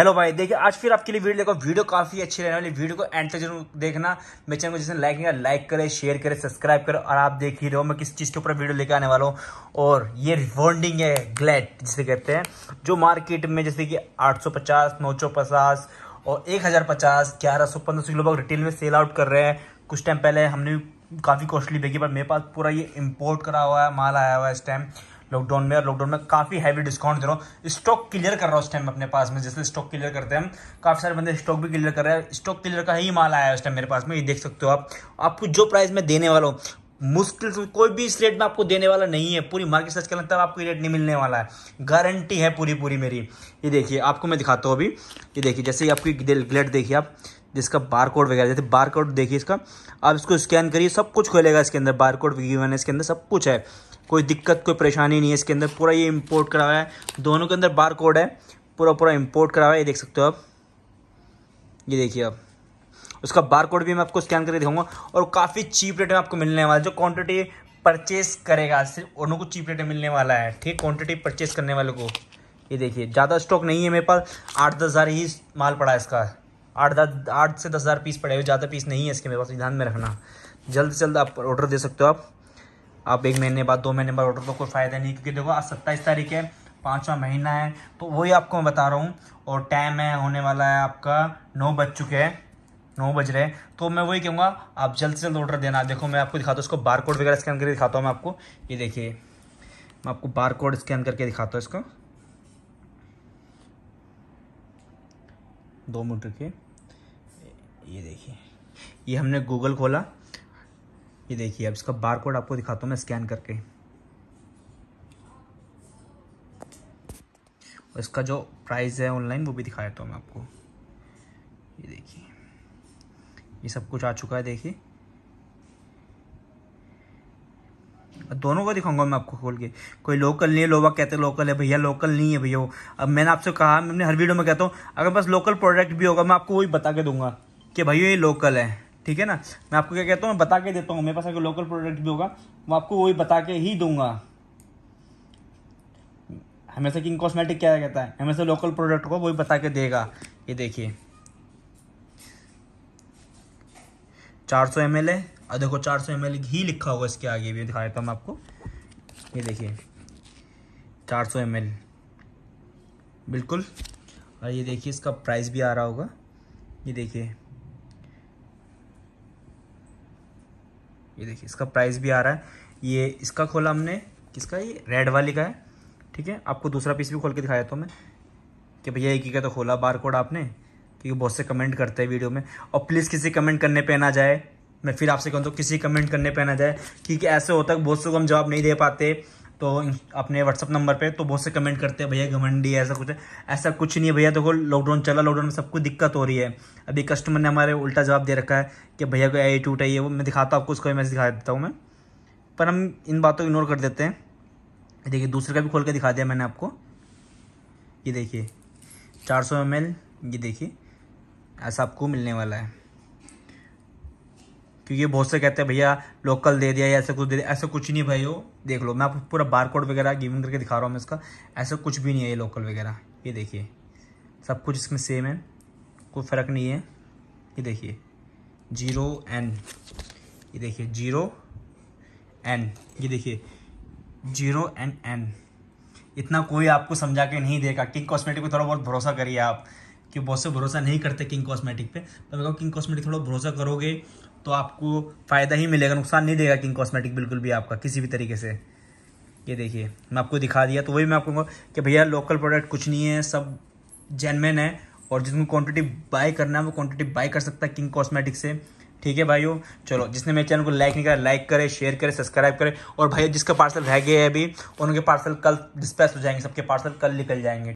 hello भाई देखिए आज फिर आपके लिए वीडियो देखो वीडियो काफी अच्छी रहने वाली वीडियो को एंड तक जरूर देखना मेरे चैनल को जिसने लाइक किया लाइक करे शेयर करे सब्सक्राइब करे और आप देख ही रहो मैं किस चीज़ के ऊपर वीडियो लेकर आने वाला हूँ और ये रिवॉन्डिंग है ग्लैड जिसे कहते हैं जो मार्केट में जैसे कि आठ सौ पचास नौ सौ पचास और एक हज़ार पचास ग्यारह सौ पंद्रह सौ लोग रिटेल में सेल आउट कर रहे हैं कुछ टाइम पहले हमने काफ़ी कॉस्टली देखी पर मेरे पास पूरा ये इम्पोर्ट करा हुआ है माल आया हुआ है इस टाइम लॉकडाउन में और लॉकडाउन में काफ़ी हैवी डिस्काउंट दे रहा हूँ स्टॉक क्लियर कर रहा हूँ उस टाइम अपने पास में जैसे स्टॉक क्लियर करते हैं काफ़ी सारे बंदे स्टॉक भी क्लियर कर रहे हैं स्टॉक क्लियर का ही माल आया है उस टाइम मेरे पास में ये देख सकते हो आप आपको जो प्राइस में देने वाला हूँ मुश्किल से कोई भी इस रेट में आपको देने वाला नहीं है पूरी मार्केट सर्च करना तब आपको ये रेट नहीं मिलने वाला है गारंटी है पूरी पूरी मेरी ये देखिए आपको मैं दिखाता हूँ अभी ये देखिए जैसे आपकी ग्लेट देखिए आप जिसका बार कोड वगैरह जैसे बार कोड देखिए इसका आप इसको स्कैन करिए सब कुछ खोलेगा इसके अंदर बार कोड वन इसके अंदर सब कुछ है कोई दिक्कत कोई परेशानी नहीं है इसके अंदर पूरा ये इम्पोर्ट करा हुआ है दोनों के अंदर बार कोड है पूरा पूरा इम्पोर्ट करा हुआ है ये देख सकते हो आप ये देखिए आप उसका बार कोड भी मैं आपको स्कैन करके दिखाऊंगा और काफ़ी चीप रेट में आपको मिलने वाला है जो क्वान्टिटी परचेस करेगा सिर्फ उनको को चीप रेट में मिलने वाला है ठीक क्वांटिटी परचेस करने वालों को ये देखिए ज़्यादा स्टॉक नहीं है मेरे पास आठ दस हज़ार ही माल पड़ा है इसका आठ दस आठ से दस हज़ार पीस पड़े हुए ज़्यादा पीस नहीं है इसके मेरे पास ध्यान में रखना जल्द से जल्द आप ऑर्डर दे सकते हो आप आप एक महीने बाद दो महीने बाद ऑर्डर तो कोई फ़ायदा नहीं क्योंकि देखो आज सत्ताईस तारीख है पाँचवा महीना है तो वही आपको मैं बता रहा हूँ और टाइम है होने वाला है आपका नौ बज चुके हैं नौ बज रहे हैं तो मैं वही कहूँगा आप जल्द से जल्द ऑर्डर देना देखो मैं आपको दिखाता हूँ इसको बार कोड वगैरह स्कैन करके दिखाता हूँ मैं आपको ये देखिए मैं आपको बार कोड स्कैन करके दिखाता हूँ इसको दो मीटर के ये देखिए ये हमने गूगल खोला ये देखिए अब इसका बार कोड आपको दिखाता हूँ मैं स्कैन करके और इसका जो प्राइस है ऑनलाइन वो भी दिखा देता हूँ मैं आपको ये देखिए ये सब कुछ आ चुका है देखिए दोनों को दिखाऊंगा मैं आपको खोल के कोई लोकल नहीं है लोग कहते हैं लोकल है भैया लोकल नहीं है भैया अब मैंने आपसे कहा मैंने हर वीडियो में कहता हूँ अगर बस लोकल प्रोडक्ट भी होगा मैं आपको वही बता के दूंगा कि भैया ये लोकल है ठीक है ना मैं आपको क्या कहता हूँ बता के देता हूँ मेरे पास अगर लोकल प्रोडक्ट भी होगा मैं आपको वही बता के ही दूंगा हमेशा किंग कॉस्मेटिक क्या कहता है हमेशा लोकल प्रोडक्ट को वही बता के देगा ये देखिए चार सौ एम है और देखो चार सौ एम ही लिखा होगा इसके आगे भी दिखा देता हूँ आपको ये देखिए चार सौ एम बिल्कुल और ये देखिए इसका प्राइस भी आ रहा होगा ये देखिए ये देखिए इसका प्राइस भी आ रहा है ये इसका खोला हमने किसका ये रेड वाली का है ठीक है आपको दूसरा पीस भी खोल के दिखा देता हूँ मैं कि भैया एक ही का तो खोला बार कोड आपने क्योंकि बहुत से कमेंट करते हैं वीडियो में और प्लीज़ किसी कमेंट करने पे ना जाए मैं फिर आपसे कहूँ तो किसी कमेंट करने पर ना जाए क्योंकि ऐसे होता है बहुत से हम जवाब नहीं दे पाते तो अपने व्हाट्सअप नंबर पे तो बहुत से कमेंट करते हैं भैया घमंडी ऐसा कुछ है ऐसा कुछ नहीं है भैया देखो तो लॉकडाउन चला लॉकडाउन में सबको दिक्कत हो रही है अभी कस्टमर ने हमारे उल्टा जवाब दे रखा है कि भैया को आई टूट है वो मैं दिखाता हूँ आपको उसका मैसेज दिखा देता हूँ मैं पर हम इन बातों को इग्नोर कर देते हैं देखिए दूसरे का भी खोल के दिखा दिया मैंने आपको ये देखिए चार सौ ये देखिए ऐसा आपको मिलने वाला है क्योंकि बहुत से कहते हैं भैया लोकल दे दिया या ऐसा कुछ दे दिया ऐसा कुछ नहीं भाई हो देख लो मैं आपको पूरा बार कोड वगैरह गिविंग करके दिखा रहा हूँ मैं इसका ऐसा कुछ भी नहीं है ये लोकल वगैरह ये देखिए सब कुछ इसमें सेम है कोई फ़र्क नहीं है ये देखिए जीरो एन ये देखिए जीरो एन ये देखिए जीरो एन एन इतना कोई आपको समझा के नहीं देगा किंग कॉस्मेटिक पे थोड़ा बहुत भरोसा करिए आप कि बहुत से भरोसा नहीं करते किंग कॉस्मेटिक पे तो मैं कहूँ किंग कॉस्मेटिक थोड़ा भरोसा करोगे तो आपको फ़ायदा ही मिलेगा नुकसान नहीं देगा किंग कॉस्मेटिक बिल्कुल भी आपका किसी भी तरीके से ये देखिए मैं आपको दिखा दिया तो वही मैं आपको कि भैया लोकल प्रोडक्ट कुछ नहीं है सब जेनमेन है और जिसको क्वान्टिटी बाय करना है वो क्वान्टिटी बाय कर सकता है किंग कॉस्मेटिक से ठीक है भाइयों चलो जिसने मेरे चैनल को लाइक नहीं करा लाइक करे शेयर करे सब्सक्राइब करे और भाई जिसका पार्सल रह गए हैं अभी उनके पार्सल कल डिस्पैच हो जाएंगे सबके पार्सल कल निकल जाएंगे